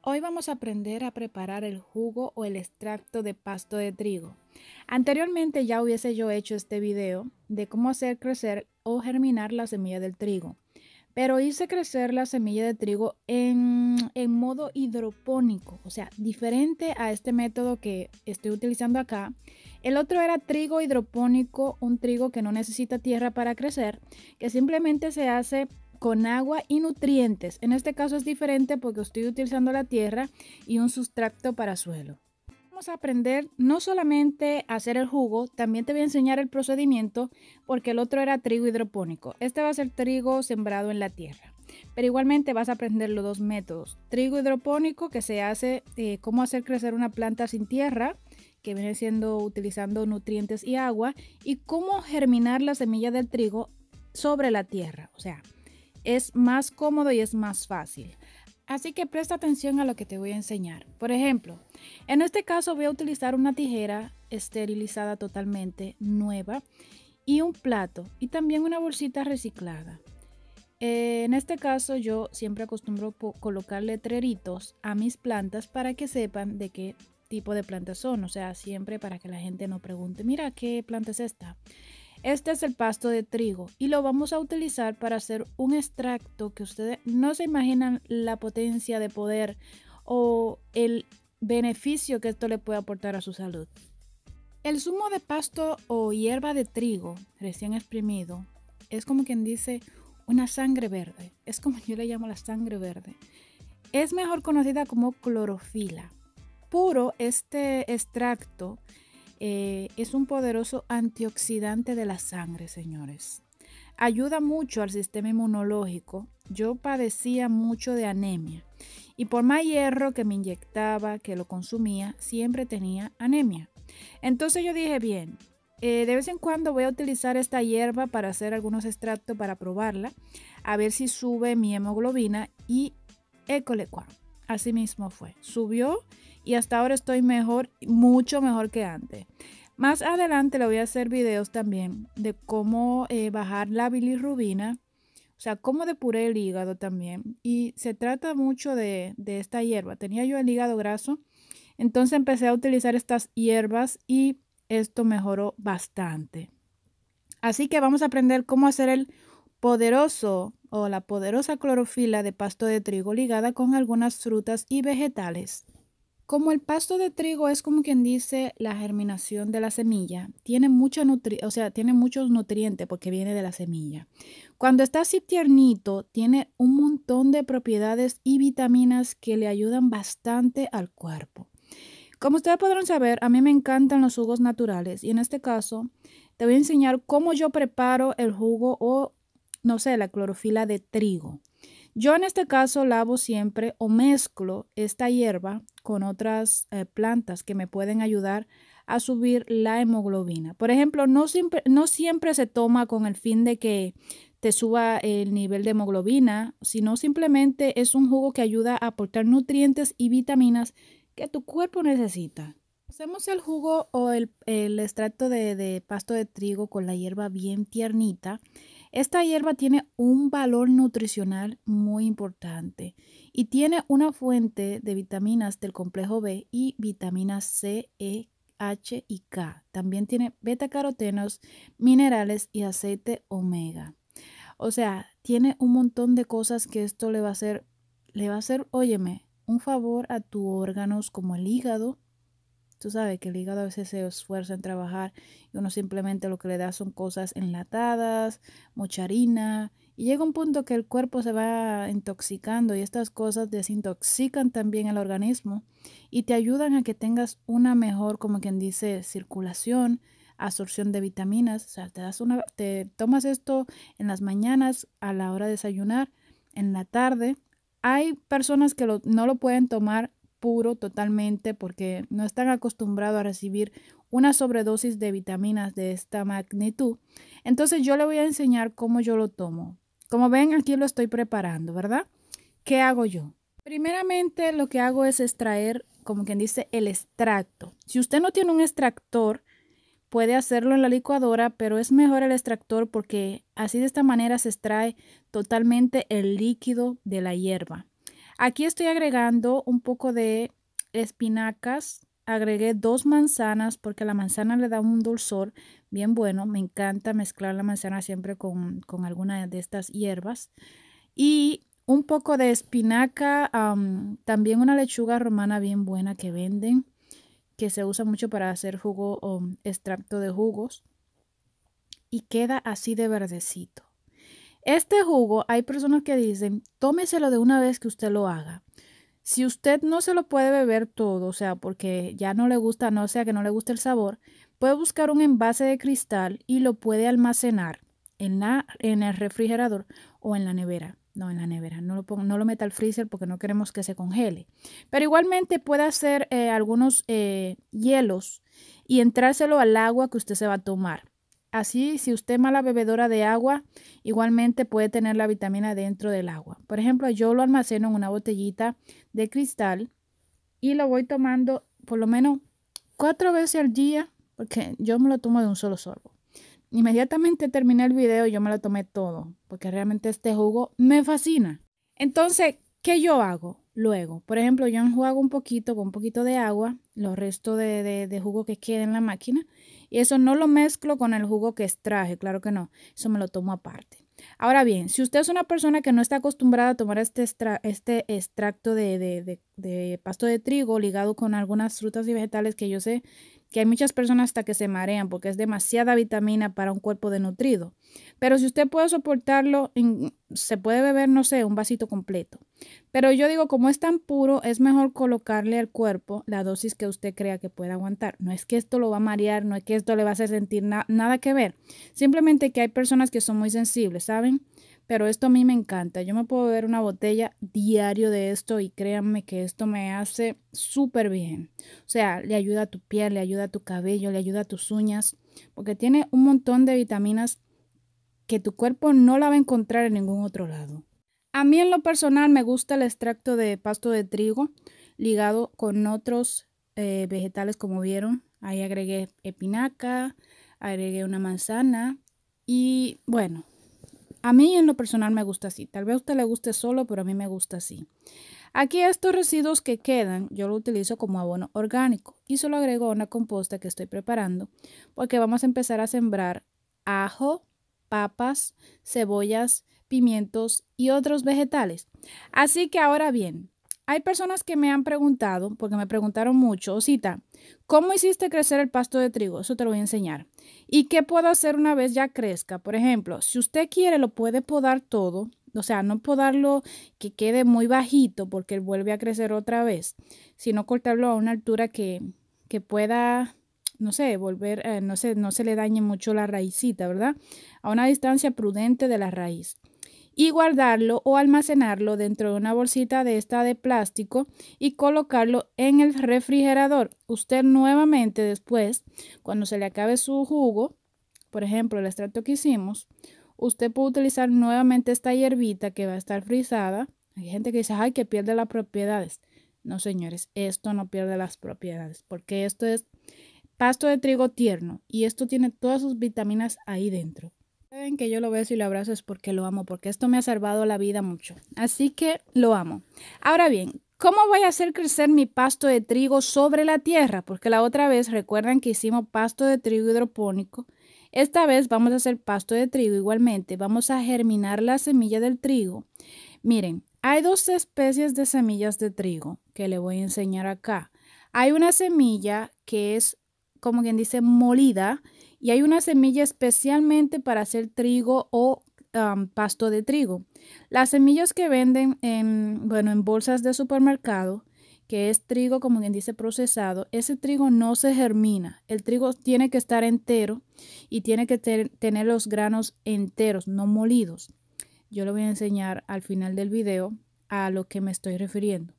Hoy vamos a aprender a preparar el jugo o el extracto de pasto de trigo. Anteriormente ya hubiese yo hecho este video de cómo hacer crecer o germinar la semilla del trigo, pero hice crecer la semilla de trigo en, modo hidropónico, o sea, diferente a este método que estoy utilizando acá. El otro era trigo hidropónico, un trigo que no necesita tierra para crecer, que simplemente se hace con agua y nutrientes. En este caso es diferente porque estoy utilizando la tierra y un sustrato para suelo. Vamos a aprender no solamente a hacer el jugo, también te voy a enseñar el procedimiento porque el otro era trigo hidropónico. Este va a ser trigo sembrado en la tierra. Pero igualmente vas a aprender los dos métodos. Trigo hidropónico que se hace eh, cómo hacer crecer una planta sin tierra que viene siendo utilizando nutrientes y agua y cómo germinar la semilla del trigo sobre la tierra. O sea, es más cómodo y es más fácil. Así que presta atención a lo que te voy a enseñar. Por ejemplo, en este caso voy a utilizar una tijera esterilizada totalmente nueva y un plato y también una bolsita reciclada. Eh, en este caso yo siempre acostumbro colocar letreritos a mis plantas para que sepan de qué tipo de plantas son. O sea, siempre para que la gente no pregunte, mira, ¿qué planta es esta? Este es el pasto de trigo y lo vamos a utilizar para hacer un extracto que ustedes no se imaginan la potencia de poder o el beneficio que esto le puede aportar a su salud. El zumo de pasto o hierba de trigo recién exprimido es como quien dice una sangre verde. Es como yo le llamo la sangre verde. Es mejor conocida como clorofila. Puro este extracto eh, es un poderoso antioxidante de la sangre, señores. Ayuda mucho al sistema inmunológico. Yo padecía mucho de anemia y por más hierro que me inyectaba, que lo consumía, siempre tenía anemia. Entonces yo dije, bien, eh, de vez en cuando voy a utilizar esta hierba para hacer algunos extractos para probarla, a ver si sube mi hemoglobina y école Así mismo fue. Subió y hasta ahora estoy mejor, mucho mejor que antes. Más adelante le voy a hacer videos también de cómo eh, bajar la bilirrubina, o sea, cómo depuré el hígado también. Y se trata mucho de, de esta hierba. Tenía yo el hígado graso, entonces empecé a utilizar estas hierbas y esto mejoró bastante. Así que vamos a aprender cómo hacer el poderoso o la poderosa clorofila de pasto de trigo ligada con algunas frutas y vegetales. Como el pasto de trigo es como quien dice la germinación de la semilla, tiene, mucha nutri o sea, tiene muchos nutrientes porque viene de la semilla. Cuando está así tiernito, tiene un montón de propiedades y vitaminas que le ayudan bastante al cuerpo. Como ustedes podrán saber, a mí me encantan los jugos naturales y en este caso te voy a enseñar cómo yo preparo el jugo o no sé, la clorofila de trigo. Yo en este caso lavo siempre o mezclo esta hierba con otras eh, plantas que me pueden ayudar a subir la hemoglobina. Por ejemplo, no siempre, no siempre se toma con el fin de que te suba el nivel de hemoglobina, sino simplemente es un jugo que ayuda a aportar nutrientes y vitaminas que tu cuerpo necesita. Hacemos el jugo o el, el extracto de, de pasto de trigo con la hierba bien tiernita. Esta hierba tiene un valor nutricional muy importante y tiene una fuente de vitaminas del complejo B y vitaminas C, E, H y K. También tiene beta carotenos, minerales y aceite omega. O sea, tiene un montón de cosas que esto le va a hacer, le va a hacer, óyeme, un favor a tus órganos como el hígado, Tú sabes que el hígado a veces se esfuerza en trabajar y uno simplemente lo que le da son cosas enlatadas, mucha harina. Y llega un punto que el cuerpo se va intoxicando y estas cosas desintoxican también el organismo y te ayudan a que tengas una mejor, como quien dice, circulación, absorción de vitaminas. O sea, te, das una, te tomas esto en las mañanas a la hora de desayunar, en la tarde. Hay personas que no lo pueden tomar puro totalmente porque no están acostumbrados a recibir una sobredosis de vitaminas de esta magnitud. Entonces yo le voy a enseñar cómo yo lo tomo. Como ven, aquí lo estoy preparando, ¿verdad? ¿Qué hago yo? Primeramente lo que hago es extraer, como quien dice, el extracto. Si usted no tiene un extractor, puede hacerlo en la licuadora, pero es mejor el extractor porque así de esta manera se extrae totalmente el líquido de la hierba. Aquí estoy agregando un poco de espinacas. Agregué dos manzanas porque la manzana le da un dulzor bien bueno. Me encanta mezclar la manzana siempre con, alguna de estas hierbas. Y un poco de espinaca, también una lechuga romana bien buena que venden, que se usa mucho para hacer jugo o um, extracto de jugos. Y queda así de verdecito. Este jugo, hay personas que dicen, tómeselo de una vez que usted lo haga. Si usted no se lo puede beber todo, o sea, porque ya no le gusta, no sea que no le guste el sabor, puede buscar un envase de cristal y lo puede almacenar en, en el refrigerador o en la nevera. No, en la nevera. No lo, no lo meta al freezer porque no queremos que se congele. Pero igualmente puede hacer eh, algunos eh, hielos y entrárselo al agua que usted se va a tomar. Así, si usted es mala bebedora de agua, igualmente puede tener la vitamina dentro del agua. Por ejemplo, yo lo almaceno en una botellita de cristal y lo voy tomando por lo menos cuatro veces al día, porque yo me lo tomo de un solo sorbo. Inmediatamente terminé el video, yo me lo tomé todo, porque realmente este jugo me fascina. Entonces, ¿qué yo hago luego? Por ejemplo, yo enjuago un poquito con un poquito de agua, los restos de, de, jugo que quede en la máquina, y eso no lo mezclo con el jugo que extraje, claro que no, eso me lo tomo aparte. Ahora bien, si usted es una persona que no está acostumbrada a tomar este, este extracto de, de, de pasto de trigo ligado con algunas frutas y vegetales que yo sé que hay muchas personas hasta que se marean porque es demasiada vitamina para un cuerpo denutrido. Pero si usted puede soportarlo, se puede beber, no sé, un vasito completo. Pero yo digo, como es tan puro, es mejor colocarle al cuerpo la dosis que usted crea que pueda aguantar. No es que esto lo va a marear, no es que esto le va a hacer sentir nada que ver. Simplemente que hay personas que son muy sensibles, ¿saben? pero esto a mí me encanta. Yo me puedo ver una botella diario de esto y créanme que esto me hace súper bien. O sea, le ayuda a tu piel, le ayuda a tu cabello, le ayuda a tus uñas, porque tiene un montón de vitaminas que tu cuerpo no la va a encontrar en ningún otro lado. A mí en lo personal me gusta el extracto de pasto de trigo ligado con otros eh, vegetales como vieron. Ahí agregué epinaca, agregué una manzana y bueno, a mí en lo personal me gusta así. Tal vez a usted le guste solo, pero a mí me gusta así. Aquí estos residuos que quedan, yo lo utilizo como abono orgánico y solo agrego una composta que estoy preparando porque vamos a empezar a sembrar ajo, papas, cebollas, pimientos y otros vegetales. Así que ahora bien, hay personas que me han preguntado, porque me preguntaron mucho, Osita, ¿cómo hiciste crecer el pasto de trigo? Eso te lo voy a enseñar. ¿Y qué puedo hacer una vez ya crezca? Por ejemplo, si usted quiere, lo puede podar todo, o sea, no podarlo que quede muy bajito porque vuelve a crecer otra vez, sino cortarlo a una altura que, que pueda, no sé, volver, eh, no, sé, no se le dañe mucho la raicita, ¿verdad? A una distancia prudente de la raíz y guardarlo o almacenarlo dentro de una bolsita de esta de plástico y colocarlo en el refrigerador. Usted nuevamente después, cuando se le acabe su jugo, por ejemplo el extracto que hicimos, usted puede utilizar nuevamente esta hierbita que va a estar frisada. Hay gente que dice, ay, que pierde las propiedades. No, señores, esto no pierde las propiedades, porque esto es pasto de trigo tierno y esto tiene todas sus vitaminas ahí dentro que yo lo beso y lo abrazo es porque lo amo, porque esto me ha salvado la vida mucho. Así que lo amo. Ahora bien, ¿cómo voy a hacer crecer mi pasto de trigo sobre la tierra? Porque la otra vez recuerdan que hicimos pasto de trigo hidropónico. Esta vez vamos a hacer pasto de trigo igualmente. Vamos a germinar la semilla del trigo. Miren, hay dos especies de semillas de trigo que le voy a enseñar acá. Hay una semilla que es, como quien dice, molida y hay una semilla especialmente para hacer trigo o pasto de trigo. Las semillas que venden en, bueno, en bolsas de supermercado, que es trigo, como quien dice, procesado, ese trigo no se germina. El trigo tiene que estar entero y tiene que tener los granos enteros, no molidos. Yo lo voy a enseñar al final del video a lo que me estoy refiriendo.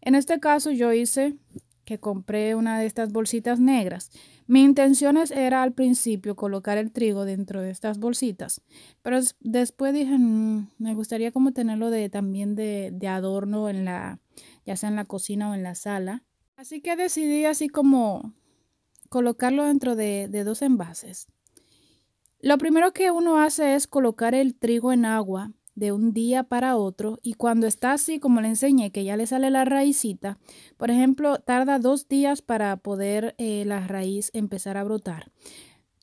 En este caso yo hice que compré una de estas bolsitas negras. Mi intención era al principio colocar el trigo dentro de estas bolsitas, pero después dije, mm, me gustaría como tenerlo también de, adorno en la, ya sea en la cocina o en la sala. Así que decidí así como colocarlo dentro de dos envases. Lo primero que uno hace es colocar el trigo en agua de un día para otro y cuando está así, como le enseñé, que ya le sale la raicita, por ejemplo, tarda dos días para poder eh, la raíz empezar a brotar.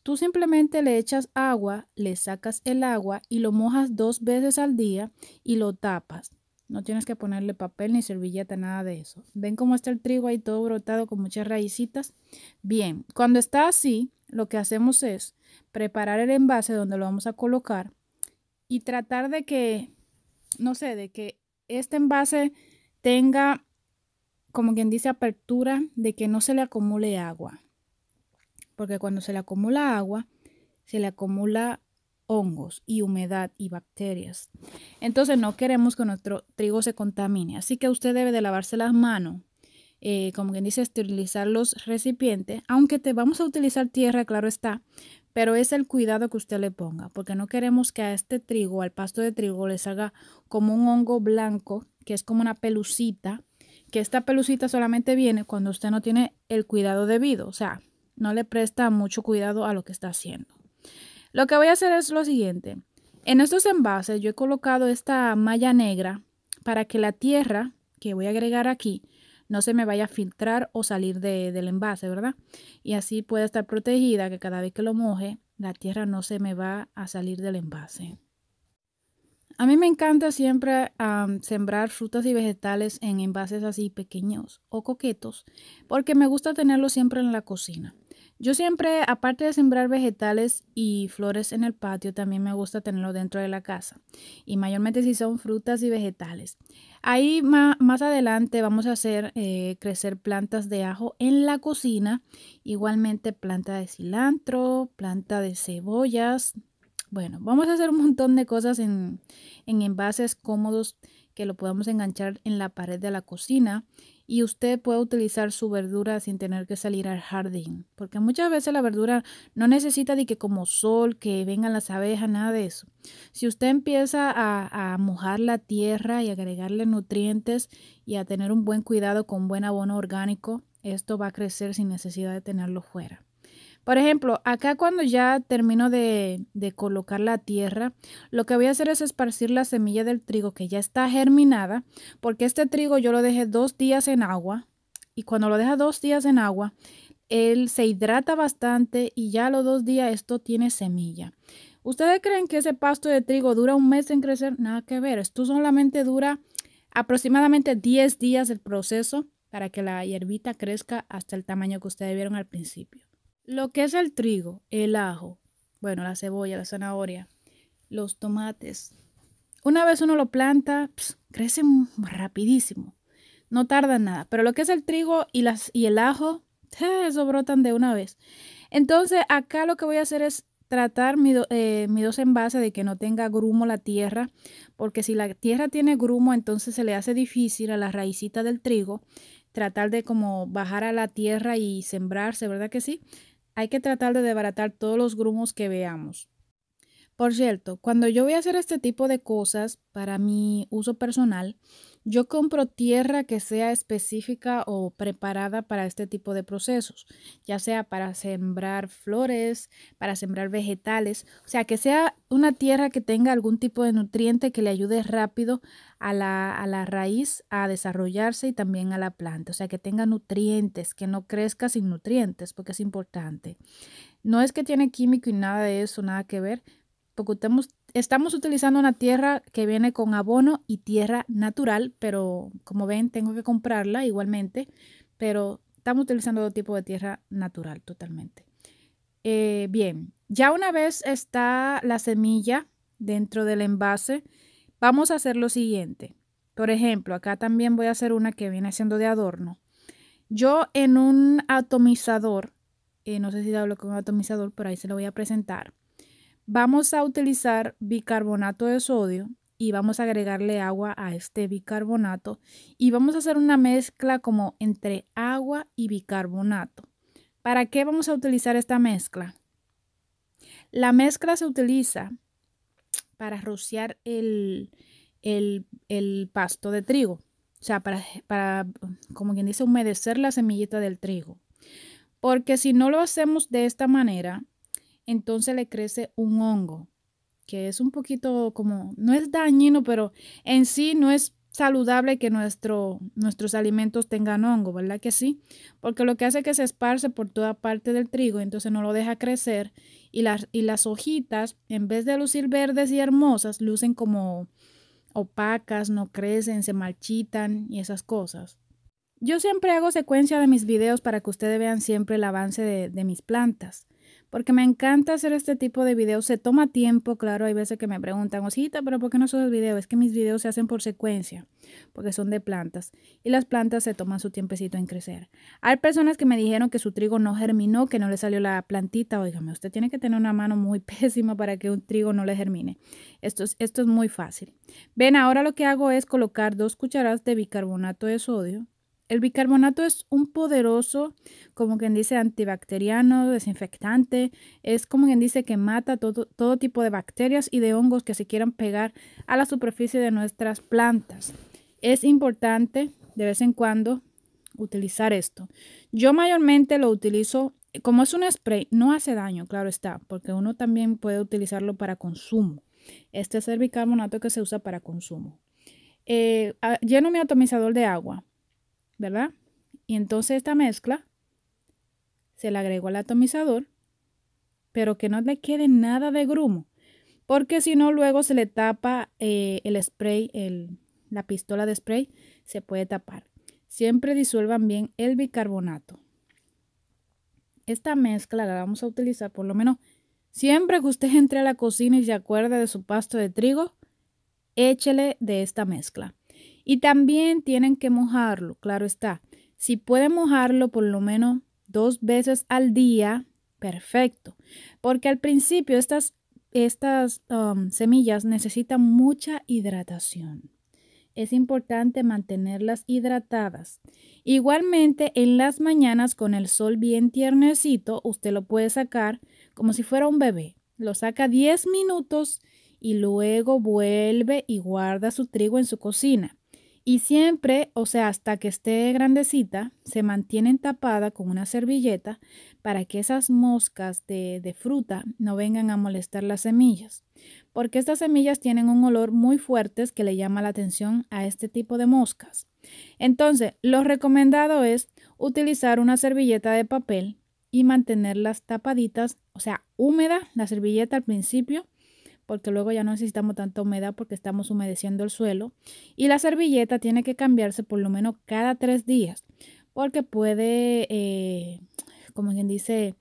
Tú simplemente le echas agua, le sacas el agua y lo mojas dos veces al día y lo tapas. No tienes que ponerle papel ni servilleta, nada de eso. ¿Ven cómo está el trigo ahí todo brotado con muchas raicitas? Bien, cuando está así, lo que hacemos es preparar el envase donde lo vamos a colocar y tratar de que, no sé, de que este envase tenga, como quien dice, apertura de que no se le acumule agua. Porque cuando se le acumula agua, se le acumula hongos y humedad y bacterias. Entonces no queremos que nuestro trigo se contamine. Así que usted debe de lavarse las manos, eh, como quien dice, esterilizar los recipientes, aunque te vamos a utilizar tierra, claro está, pero es el cuidado que usted le ponga, porque no queremos que a este trigo, al pasto de trigo, le salga como un hongo blanco, que es como una pelucita, que esta pelucita solamente viene cuando usted no tiene el cuidado debido, o sea, no le presta mucho cuidado a lo que está haciendo. Lo que voy a hacer es lo siguiente, en estos envases yo he colocado esta malla negra para que la tierra que voy a agregar aquí no se me vaya a filtrar o salir del envase, ¿verdad? Y así puede estar protegida que cada vez que lo moje, la tierra no se me va a salir del envase. A mí me encanta siempre sembrar frutas y vegetales en envases así pequeños o coquetos, porque me gusta tenerlos siempre en la cocina. Yo siempre, aparte de sembrar vegetales y flores en el patio, también me gusta tenerlo dentro de la casa. Y mayormente si son frutas y vegetales. Ahí más, adelante vamos a hacer eh, crecer plantas de ajo en la cocina. Igualmente planta de cilantro, planta de cebollas. Bueno, vamos a hacer un montón de cosas en, en envases cómodos que lo podamos enganchar en la pared de la cocina y usted puede utilizar su verdura sin tener que salir al jardín, porque muchas veces la verdura no necesita de que como sol, que vengan las abejas, nada de eso. Si usted empieza a, a mojar la tierra y agregarle nutrientes y a tener un buen cuidado con buen abono orgánico, esto va a crecer sin necesidad de tenerlo fuera. Por ejemplo, acá cuando ya termino de, colocar la tierra, lo que voy a hacer es esparcir la semilla del trigo que ya está germinada, porque este trigo yo lo dejé dos días en agua y cuando lo deja dos días en agua, él se hidrata bastante y ya a los dos días esto tiene semilla. ¿Ustedes creen que ese pasto de trigo dura un mes en crecer? Nada que ver, esto solamente dura aproximadamente 10 días el proceso para que la hierbita crezca hasta el tamaño que ustedes vieron al principio. Lo que es el trigo, el ajo, bueno, la cebolla, la zanahoria, los tomates. Una vez uno lo planta, crece rapidísimo. No tarda nada. Pero lo que es el trigo y, el ajo, eso brotan de una vez. Entonces, acá lo que voy a hacer es tratar eh, mi, dos envases de que no tenga grumo la tierra, porque si la tierra tiene grumo, entonces se le hace difícil a la raicita del trigo tratar de como bajar a la tierra y sembrarse, ¿verdad que sí? hay que tratar de desbaratar todos los grumos que veamos. Por cierto, cuando yo voy a hacer este tipo de cosas para mi uso personal, yo compro tierra que sea específica o preparada para este tipo de procesos, ya sea para sembrar flores, para sembrar vegetales, o sea, que sea una tierra que tenga algún tipo de nutriente que le ayude rápido a la, raíz a desarrollarse y también a la planta, o sea, que tenga nutrientes, que no crezca sin nutrientes, porque es importante. No es que tiene químico y nada de eso, nada que ver, porque estamos utilizando una tierra que viene con abono y tierra natural, pero como ven tengo que comprarla igualmente, pero estamos utilizando otro tipo de tierra natural totalmente. Eh, bien, ya una vez está la semilla dentro del envase, vamos a hacer lo siguiente. Por ejemplo, acá también voy a hacer una que viene siendo de adorno. Yo en un atomizador, eh, no sé si hablo con un atomizador, pero ahí se lo voy a presentar. Vamos a utilizar bicarbonato de sodio y vamos a agregarle agua a este bicarbonato y vamos a hacer una mezcla como entre agua y bicarbonato. ¿Para qué vamos a utilizar esta mezcla? La mezcla se utiliza para rociar el, el, pasto de trigo, o sea, para, para, como quien dice, humedecer la semillita del trigo. Porque si no lo hacemos de esta manera, entonces le crece un hongo, que es un poquito como, no es dañino, pero en sí no es saludable que nuestro, nuestros alimentos tengan hongo, ¿verdad que sí? Porque lo que hace es que se esparce por toda parte del trigo, entonces no lo deja crecer y las, y las hojitas, en vez de lucir verdes y hermosas, lucen como opacas, no crecen, se marchitan y esas cosas. Yo siempre hago secuencia de mis videos para que ustedes vean siempre el avance de mis plantas porque me encanta hacer este tipo de videos. Se toma tiempo, claro, hay veces que me preguntan, Osita, pero ¿por qué no el videos? Es que mis videos se hacen por secuencia, porque son de plantas, y las plantas se toman su tiempecito en crecer. Hay personas que me dijeron que su trigo no germinó, que no le salió la plantita. Óigame, usted tiene que tener una mano muy pésima para que un trigo no le germine. Esto es, esto es muy fácil. Ven, ahora lo que hago es colocar dos cucharadas de bicarbonato de sodio el bicarbonato es un poderoso, como quien dice, antibacteriano, desinfectante. Es como quien dice que mata todo, tipo de bacterias y de hongos que se quieran pegar a la superficie de nuestras plantas. Es importante de vez en cuando utilizar esto. Yo mayormente lo utilizo como es un spray, no hace daño, claro está, porque uno también puede utilizarlo para consumo. Este es el bicarbonato que se usa para consumo. Eh, ah, lleno mi atomizador de agua ¿verdad? Y entonces esta mezcla se la agregó al atomizador, pero que no le quede nada de grumo, porque si no luego se le tapa eh, el spray, la pistola de spray se puede tapar. Siempre disuelvan bien el bicarbonato. Esta mezcla la vamos a utilizar por lo menos siempre que usted entre a la cocina y se acuerde de su pasto de trigo, échele de esta mezcla. Y también tienen que mojarlo, claro está. Si pueden mojarlo por lo menos dos veces al día, perfecto. Porque al principio estas, estas um, semillas necesitan mucha hidratación. Es importante mantenerlas hidratadas. Igualmente, en las mañanas con el sol bien tiernecito, usted lo puede sacar como si fuera un bebé. Lo saca 10 minutos y luego vuelve y guarda su trigo en su cocina. Y siempre, o sea, hasta que esté grandecita, se mantienen tapada con una servilleta para que esas moscas de, de, fruta no vengan a molestar las semillas. Porque estas semillas tienen un olor muy fuerte que le llama la atención a este tipo de moscas. Entonces, lo recomendado es utilizar una servilleta de papel y mantenerlas tapaditas, o sea, húmeda la servilleta al principio porque luego ya no necesitamos tanta humedad porque estamos humedeciendo el suelo. Y la servilleta tiene que cambiarse por lo menos cada tres días porque puede, eh, como quien dice,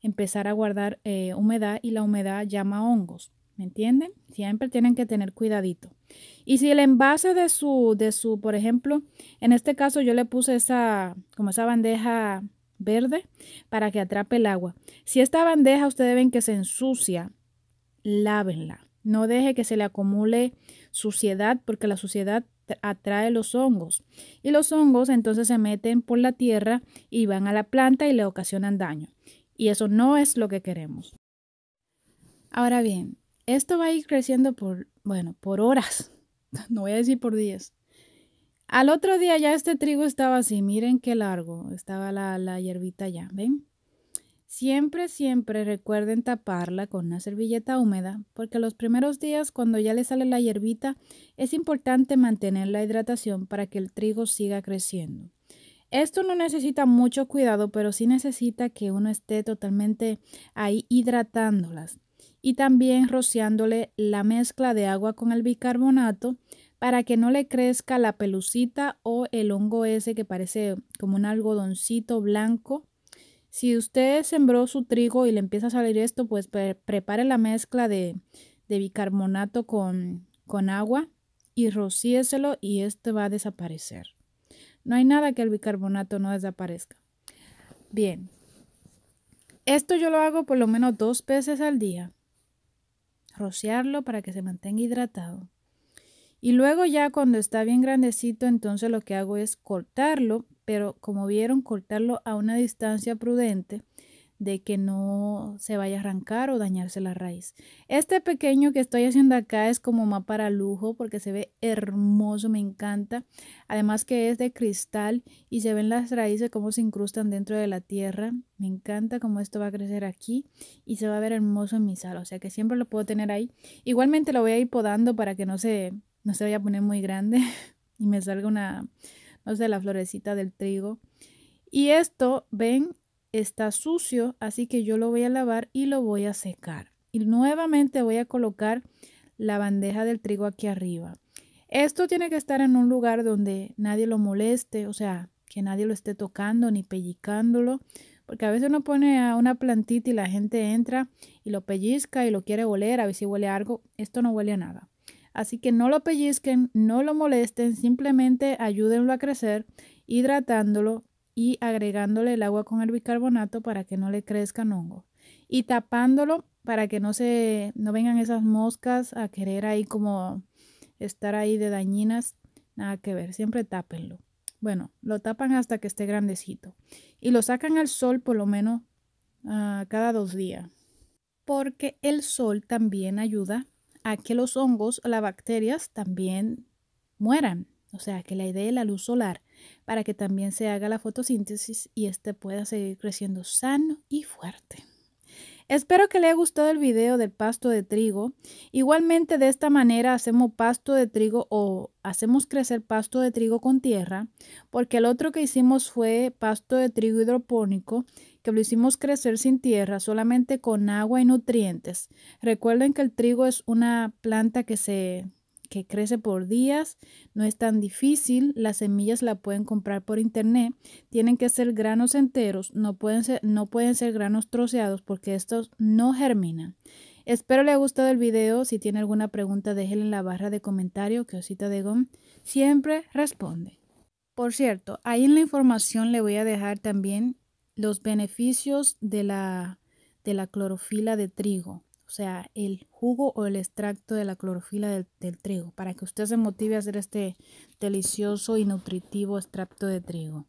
empezar a guardar eh, humedad y la humedad llama hongos. ¿Me entienden? Siempre tienen que tener cuidadito. Y si el envase de su, de su, por ejemplo, en este caso yo le puse esa, como esa bandeja verde para que atrape el agua. Si esta bandeja ustedes ven que se ensucia lávenla. No deje que se le acumule suciedad porque la suciedad atrae los hongos y los hongos entonces se meten por la tierra y van a la planta y le ocasionan daño. Y eso no es lo que queremos. Ahora bien, esto va a ir creciendo por, bueno, por horas, no voy a decir por días. Al otro día ya este trigo estaba así, miren qué largo, estaba la, la hierbita ya, ¿ven? Siempre, siempre recuerden taparla con una servilleta húmeda, porque los primeros días cuando ya le sale la hierbita es importante mantener la hidratación para que el trigo siga creciendo. Esto no necesita mucho cuidado, pero sí necesita que uno esté totalmente ahí hidratándolas y también rociándole la mezcla de agua con el bicarbonato para que no le crezca la pelucita o el hongo ese que parece como un algodoncito blanco si usted sembró su trigo y le empieza a salir esto, pues prepare la mezcla de, bicarbonato con, agua y rocíeselo y esto va a desaparecer. No hay nada que el bicarbonato no desaparezca. Bien, esto yo lo hago por lo menos dos veces al día. Rociarlo para que se mantenga hidratado. Y luego ya cuando está bien grandecito, entonces lo que hago es cortarlo pero como vieron, cortarlo a una distancia prudente de que no se vaya a arrancar o dañarse la raíz. Este pequeño que estoy haciendo acá es como más para lujo porque se ve hermoso, me encanta. Además que es de cristal y se ven las raíces como se incrustan dentro de la tierra. Me encanta cómo esto va a crecer aquí y se va a ver hermoso en mi sala, o sea que siempre lo puedo tener ahí. Igualmente lo voy a ir podando para que no se, no se vaya a poner muy grande y me salga una no sé, la florecita del trigo. Y esto, ven, está sucio, así que yo lo voy a lavar y lo voy a secar. Y nuevamente voy a colocar la bandeja del trigo aquí arriba. Esto tiene que estar en un lugar donde nadie lo moleste, o sea, que nadie lo esté tocando ni pellizcándolo porque a veces uno pone a una plantita y la gente entra y lo pellizca y lo quiere oler, a ver si huele algo. Esto no huele a nada. Así que no lo pellizquen, no lo molesten, simplemente ayúdenlo a crecer hidratándolo y agregándole el agua con el bicarbonato para que no le crezcan hongo Y tapándolo para que no se no vengan esas moscas a querer ahí como estar ahí de dañinas, nada que ver, siempre tápenlo. Bueno, lo tapan hasta que esté grandecito y lo sacan al sol por lo menos ah, cada dos días, porque el sol también ayuda a que los hongos las bacterias también mueran. O sea, que la idea de la luz solar para que también se haga la fotosíntesis y éste pueda seguir creciendo sano y fuerte. Espero que le haya gustado el video del pasto de trigo. Igualmente de esta manera hacemos pasto de trigo o hacemos crecer pasto de trigo con tierra, porque el otro que hicimos fue pasto de trigo hidropónico, que lo hicimos crecer sin tierra, solamente con agua y nutrientes. Recuerden que el trigo es una planta que se que crece por días, no es tan difícil, las semillas la pueden comprar por internet, tienen que ser granos enteros, no pueden ser, no pueden ser granos troceados porque estos no germinan. Espero le haya gustado el video, si tiene alguna pregunta déjenla en la barra de comentarios. que Osita de Gom siempre responde. Por cierto, ahí en la información le voy a dejar también los beneficios de la, de la clorofila de trigo, o sea, el jugo o el extracto de la clorofila del, del trigo, para que usted se motive a hacer este delicioso y nutritivo extracto de trigo.